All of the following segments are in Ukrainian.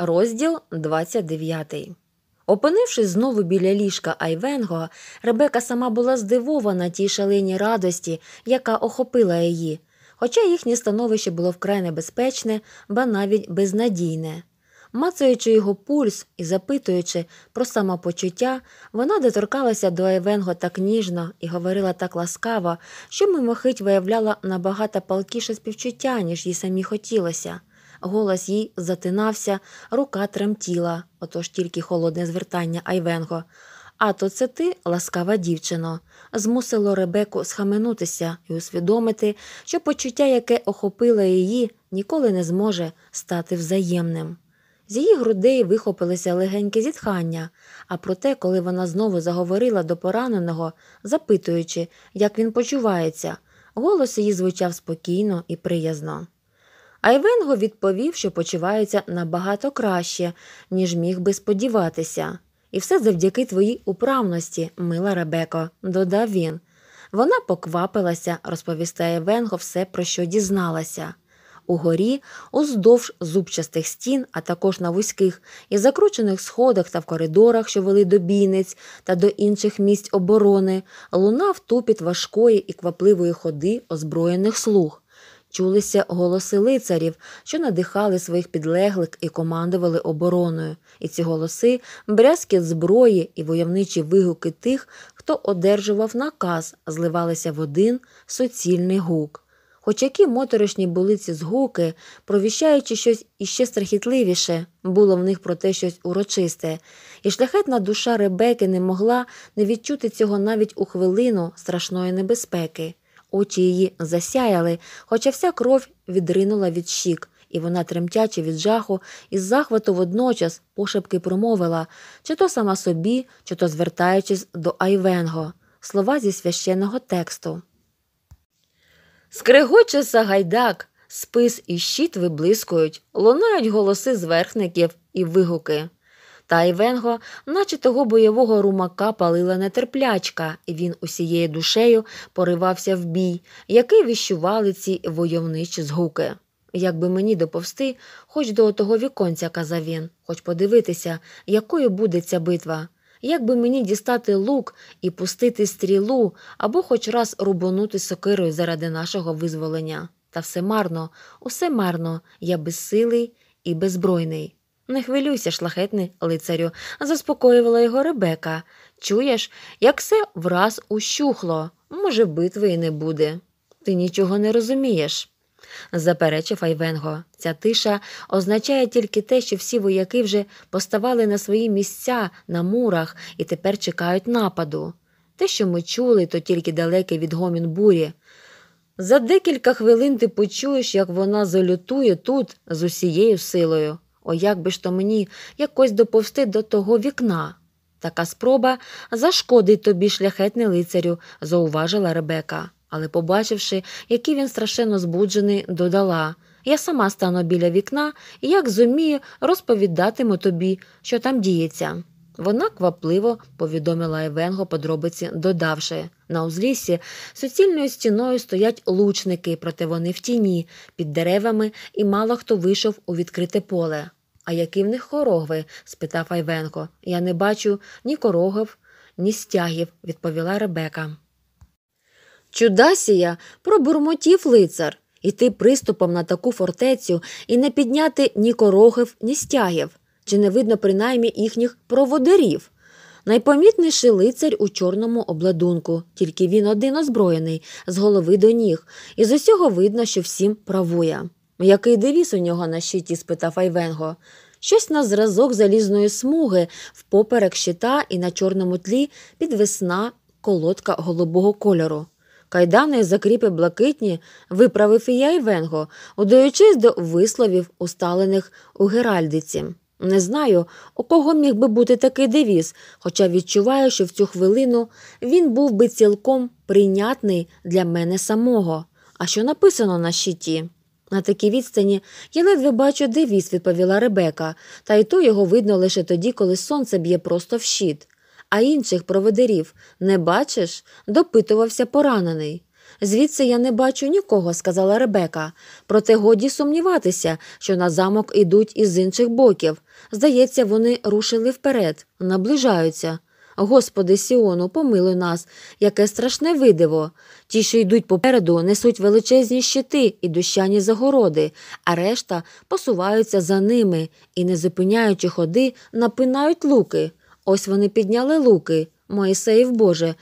Розділ 29 Опинившись знову біля ліжка Айвенго, Ребека сама була здивована тій шаленій радості, яка охопила її, хоча їхнє становище було вкрай небезпечне, ба навіть безнадійне. Мацаючи його пульс і запитуючи про самопочуття, вона доторкалася до Айвенго так ніжно і говорила так ласкаво, що мимохить виявляла набагато палкіше співчуття, ніж їй самі хотілося голос їй затинався, рука тремтіла, отож тільки холодне звертання Айвенго. А то це ти, ласкава дівчино, змусило Ребеку схаменутися і усвідомити, що почуття, яке охопило її, ніколи не зможе стати взаємним. З її грудей вихопилися легенькі зітхання, а проте, коли вона знову заговорила до пораненого, запитуючи, як він почувається, голос її звучав спокійно і приязно. Айвенго відповів, що почувається набагато краще, ніж міг би сподіватися. І все завдяки твоїй управності, мила Ребеко, додав він. Вона поквапилася, розповісти Айвенго все, про що дізналася. Угорі, уздовж зубчастих стін, а також на вузьких і закручених сходах та в коридорах, що вели до бійниць та до інших місць оборони, лунав тупіт важкої і квапливої ходи озброєних слуг чулися голоси лицарів, що надихали своїх підлеглих і командували обороною, і ці голоси брязкіт зброї і войовничі вигуки тих, хто одержував наказ, зливалися в один суцільний гук. Хоч які моторошні були ці згуки, провіщаючи щось іще страхітливіше, було в них проте щось урочисте, і шляхетна душа Ребеки не могла не відчути цього навіть у хвилину страшної небезпеки очі її засяяли, хоча вся кров відринула від щік, і вона, тремтячи від жаху, із захвату водночас пошепки промовила чи то сама собі, чи то звертаючись до Айвенго, слова зі священного тексту. Скригоче сагайдак, спис і щит виблискують, лунають голоси зверхників і вигуки. Та й Венго, наче того бойового румака, палила нетерплячка, і він усією душею поривався в бій, який віщували ці войовничі згуки. Як би мені доповсти, хоч до того віконця, казав він, хоч подивитися, якою буде ця битва. Як би мені дістати лук і пустити стрілу або хоч раз рубонути сокирою заради нашого визволення. Та все марно, усе марно, я безсилий і беззбройний. Не хвилюйся, шлахетний лицарю, заспокоювала його Ребека. Чуєш, як все враз ущухло. Може, битви і не буде. Ти нічого не розумієш. Заперечив Айвенго, ця тиша означає тільки те, що всі вояки вже поставали на свої місця на мурах і тепер чекають нападу. Те, що ми чули, то тільки далекий гомін бурі. За декілька хвилин ти почуєш, як вона залютує тут з усією силою. О, як би ж то мені якось доповсти до того вікна. Така спроба зашкодить тобі, шляхетний лицарю, зауважила Ребека, але, побачивши, який він страшенно збуджений, додала Я сама стану біля вікна і як зумію, розповідатиму тобі, що там діється. Вона квапливо повідомила Івенго подробиці, додавши на узліссі суцільною стіною стоять лучники, проте вони в тіні, під деревами, і мало хто вийшов у відкрите поле. А які в них хорогви? спитав Айвенко. Я не бачу ні корогів, ні стягів, відповіла Ребека. Чудасія пробурмотів лицар. Іти приступом на таку фортецю і не підняти ні корогів, ні стягів чи не видно принаймні їхніх проводирів. Найпомітніший лицар у чорному обладунку, тільки він один озброєний, з голови до ніг, і з усього видно, що всім правує. Який девіз у нього на щиті? спитав Айвенго. Щось на зразок залізної смуги впоперек щита і на чорному тлі підвесна колодка голубого кольору. Кайдани закріпи блакитні, виправив і я Івенго, удаючись до висловів, усталених у геральдиці. Не знаю, у кого міг би бути такий девіз, хоча відчуваю, що в цю хвилину він був би цілком прийнятний для мене самого. А що написано на щиті? На такій відстані я ледве бачу девіз, відповіла Ребека, та й то його видно лише тоді, коли сонце б'є просто в щит. А інших проведерів не бачиш? допитувався поранений. Звідси я не бачу нікого, сказала Ребека. Проте годі сумніватися, що на замок ідуть із інших боків. Здається, вони рушили вперед, наближаються. Господи, Сіону, помилуй нас, яке страшне видиво. Ті, що йдуть попереду, несуть величезні щити і дощані загороди, а решта посуваються за ними і, не зупиняючи ходи, напинають луки. Ось вони підняли луки, Моїсеїв Боже,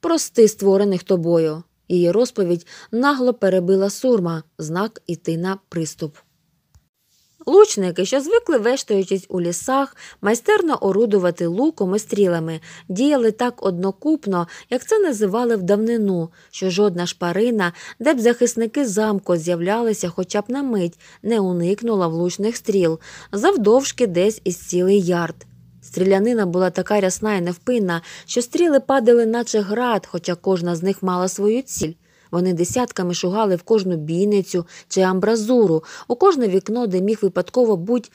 прости створених тобою. Її розповідь нагло перебила сурма, знак іти на приступ. Лучники, що звикли, вештаючись у лісах, майстерно орудувати луком і стрілами, діяли так однокупно, як це називали в давнину, що жодна шпарина, де б захисники замку з'являлися хоча б на мить, не уникнула влучних стріл, завдовжки десь із цілий ярд. Стрілянина була така рясна і невпинна, що стріли падали, наче град, хоча кожна з них мала свою ціль. Вони десятками шугали в кожну бійницю чи амбразуру, у кожне вікно, де міг випадково будь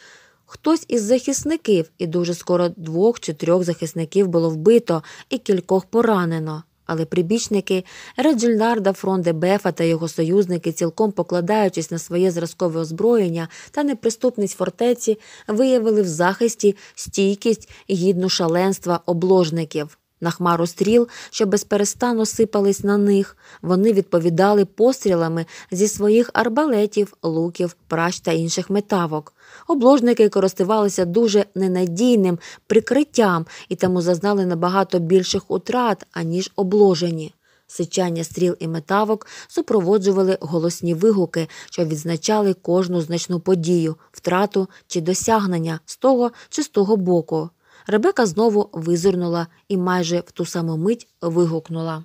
хтось із захисників, і дуже скоро двох чи трьох захисників було вбито і кількох поранено. Але прибічники Реджельнарда, Фронде Бефа та його союзники, цілком покладаючись на своє зразкове озброєння та неприступність фортеці, виявили в захисті стійкість гідну шаленства обложників. На хмару стріл, що безперестану сипались на них, вони відповідали пострілами зі своїх арбалетів, луків, пращ та інших метавок. Обложники користувалися дуже ненадійним прикриттям і тому зазнали набагато більших утрат, аніж обложені. Сичання стріл і метавок супроводжували голосні вигуки, що відзначали кожну значну подію, втрату чи досягнення з того чи з того боку. Ребека знову визирнула і майже в ту саму мить вигукнула.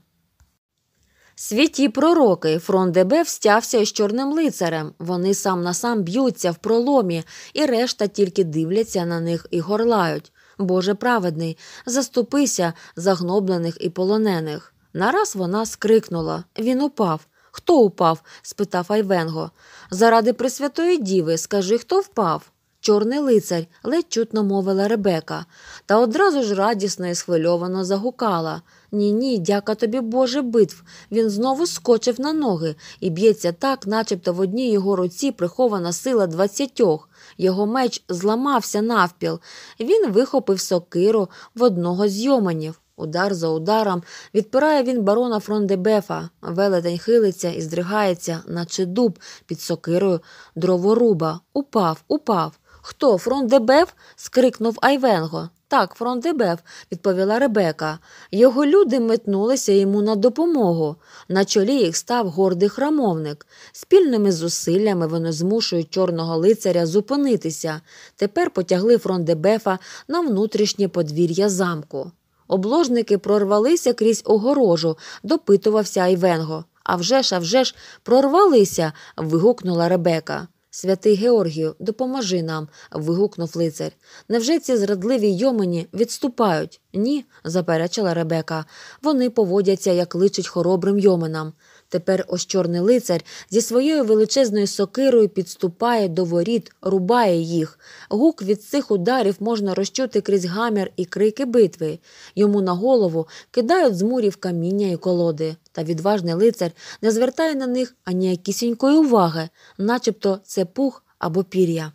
Святі пророки, фронт ДБ встявся із чорним лицарем. Вони сам на сам б'ються в проломі, і решта тільки дивляться на них і горлають. Боже праведний, заступися загноблених і полонених. Нараз вона скрикнула. Він упав. Хто упав? спитав Айвенго. Заради Пресвятої Діви, скажи, хто впав? чорний лицарь, ледь чутно мовила Ребека, та одразу ж радісно і схвильовано загукала. Ні, ні, дяка тобі, Боже, битв. Він знову скочив на ноги і б'ється так, начебто в одній його руці прихована сила двадцятьох. Його меч зламався навпіл. Він вихопив сокиру в одного з йоманів. Удар за ударом відпирає він барона Фрондебефа, велетень хилиться і здригається, наче дуб під сокирою дроворуба. Упав, упав. Хто фронт Дебев? скрикнув Айвенго. Так, фронт Дебев, відповіла Ребека. Його люди метнулися йому на допомогу. На чолі їх став гордий храмовник. Спільними зусиллями вони змушують чорного лицаря зупинитися. Тепер потягли фронт Дебефа на внутрішнє подвір'я замку. Обложники прорвалися крізь огорожу, допитувався Айвенго. «А вже ж, а вже ж, прорвалися. вигукнула Ребека. Святий Георгію, допоможи нам. вигукнув лицар. Невже ці зрадливі йомені відступають? Ні, заперечила Ребека. Вони поводяться, як личить хоробрим йоменам. Тепер ось чорний лицар зі своєю величезною сокирою підступає до воріт, рубає їх. Гук від цих ударів можна розчути крізь гамір і крики битви. Йому на голову кидають з мурів каміння і колоди. Та відважний лицар не звертає на них аніякісінької уваги, начебто це пух або пір'я.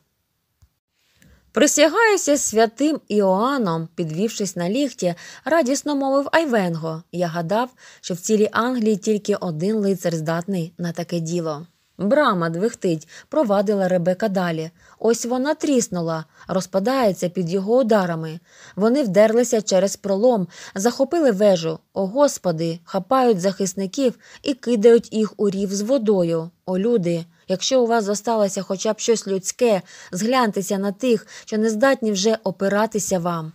Присягаюся святим Іоанном, підвівшись на ліхті, радісно мовив Айвенго. Я гадав, що в цілій Англії тільки один лицар здатний на таке діло. Брама двихтить, провадила Ребека далі. Ось вона тріснула, розпадається під його ударами. Вони вдерлися через пролом, захопили вежу. О господи, хапають захисників і кидають їх у рів з водою. О, люди! Якщо у вас зосталося хоча б щось людське, згляньтеся на тих, що не здатні вже опиратися вам.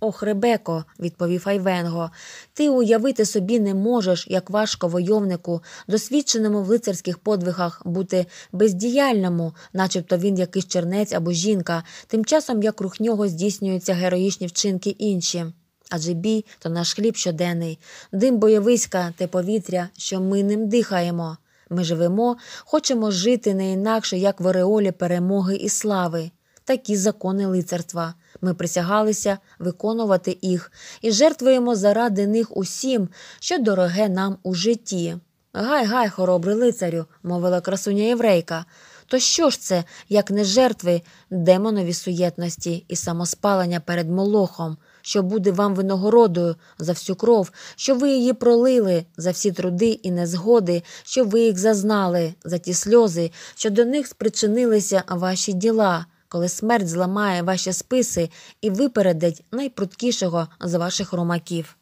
Ох, Ребеко, відповів Айвенго, ти уявити собі не можеш, як важко войовнику, досвідченому в лицарських подвигах, бути бездіяльному, начебто він якийсь чернець або жінка, тим часом як рух нього здійснюються героїчні вчинки інші. Адже бій то наш хліб щоденний, дим бойовиська те повітря, що ми ним дихаємо. Ми живемо, хочемо жити не інакше, як в Ореолі перемоги і слави, такі закони лицарства. Ми присягалися виконувати їх і жертвуємо заради них усім, що дороге нам у житті. Гай, гай, хоробрий лицарю, мовила красуня єврейка. То що ж це, як не жертви демонові суєтності і самоспалення перед молохом? що буде вам винагородою за всю кров, що ви її пролили за всі труди і незгоди, що ви їх зазнали за ті сльози, що до них спричинилися ваші діла. Коли смерть зламає ваші списи і випередить найпруткішого з ваших ромаків.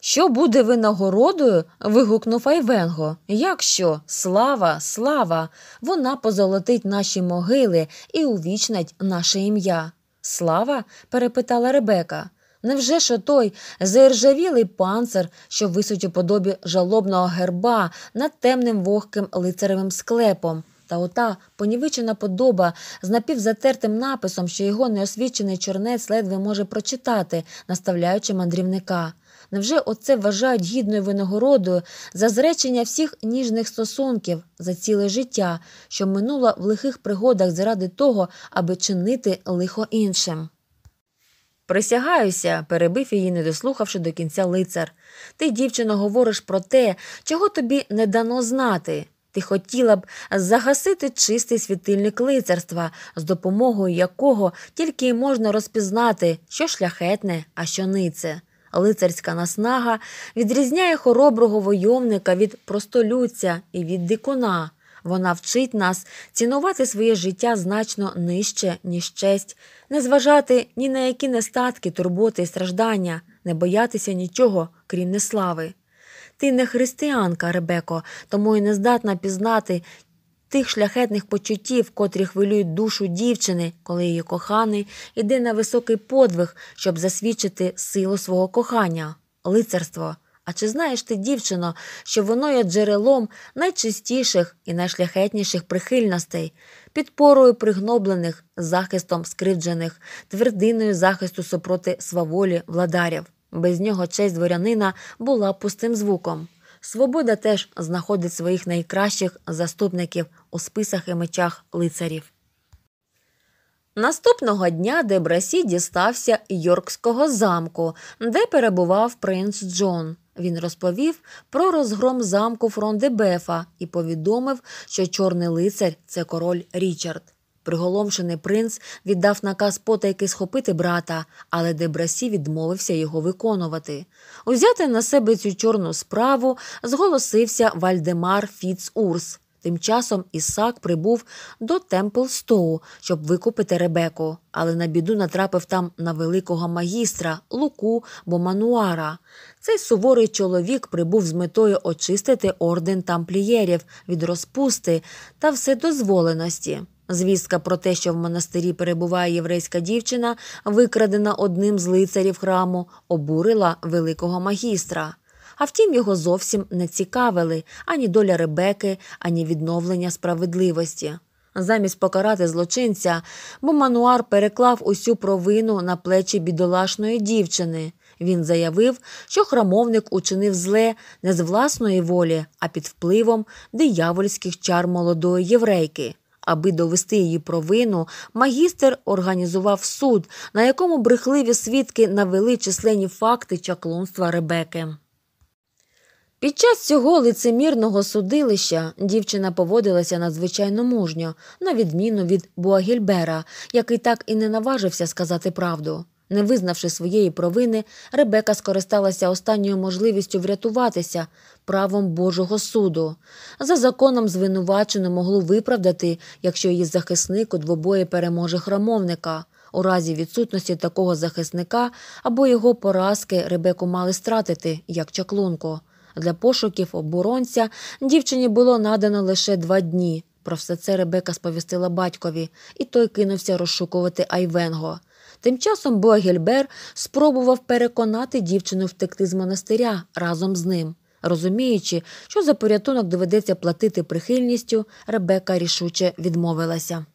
Що буде винагородою? вигукнув Айвенго. Якщо слава, слава, вона позолотить наші могили і увічнить наше ім'я. Слава? перепитала Ребека. Невже ж той заіржавілий панцир, що висить у подобі жалобного герба над темним вогким лицаревим склепом, та ота понівичена подоба з напівзатертим написом, що його неосвічений чорнець ледве може прочитати, наставляючи мандрівника. Невже оце вважають гідною винагородою за зречення всіх ніжних стосунків за ціле життя, що минуло в лихих пригодах заради того, аби чинити лихо іншим? Присягаюся, перебив її, не дослухавши до кінця лицар. Ти, дівчино, говориш про те, чого тобі не дано знати. Ти хотіла б загасити чистий світильник лицарства, з допомогою якого тільки й можна розпізнати, що шляхетне, а що нице. Лицарська наснага відрізняє хороброго войовника від простолюдця і від дикуна. Вона вчить нас цінувати своє життя значно нижче, ніж честь, не зважати ні на які нестатки, турботи і страждання, не боятися нічого, крім неслави. Ти не християнка, Ребеко, тому і не здатна пізнати тих шляхетних почуттів, котрі хвилюють душу дівчини, коли її коханий іде на високий подвиг, щоб засвідчити силу свого кохання, лицарство. А чи знаєш ти, дівчино, що воно є джерелом найчистіших і найшляхетніших прихильностей, підпорою пригноблених, захистом скривджених, твердиною захисту супроти сваволі владарів? Без нього честь дворянина була пустим звуком. Свобода теж знаходить своїх найкращих заступників у списах і мечах лицарів. Наступного дня Дебрасі дістався Йоркського замку, де перебував принц Джон. Він розповів про розгром замку Фрондебефа і повідомив, що чорний лицар це король Річард. Приголомшений принц віддав наказ потайки схопити брата, але Дебрасі відмовився його виконувати. Узяти на себе цю чорну справу зголосився Вальдемар Фіцурс. Тим часом Ісак прибув до Темпл-Стоу, щоб викупити Ребеку, але на біду натрапив там на великого магістра, луку Бомануара. Цей суворий чоловік прибув з метою очистити орден тамплієрів від розпусти та вседозволеності. Звістка про те, що в монастирі перебуває єврейська дівчина, викрадена одним з лицарів храму, обурила великого магістра. А втім, його зовсім не цікавили ані доля Ребеки, ані відновлення справедливості. Замість покарати злочинця, Бомануар переклав усю провину на плечі бідолашної дівчини. Він заявив, що храмовник учинив зле не з власної волі, а під впливом диявольських чар молодої єврейки. Аби довести її провину, магістр організував суд, на якому брехливі свідки навели численні факти чаклунства Ребеки. Під час цього лицемірного судилища дівчина поводилася надзвичайно мужньо, на відміну від Буагільбера, який так і не наважився сказати правду. Не визнавши своєї провини, Ребека скористалася останньою можливістю врятуватися правом Божого суду. За законом звинувачену могло виправдати, якщо її захисник у двобої переможе храмовника. У разі відсутності такого захисника або його поразки Ребеку мали стратити як чаклунку. Для пошуків оборонця дівчині було надано лише два дні. Про все це Ребека сповістила батькові, і той кинувся розшукувати Айвенго. Тим часом Богельбер спробував переконати дівчину втекти з монастиря разом з ним. Розуміючи, що за порятунок доведеться платити прихильністю, Ребека рішуче відмовилася.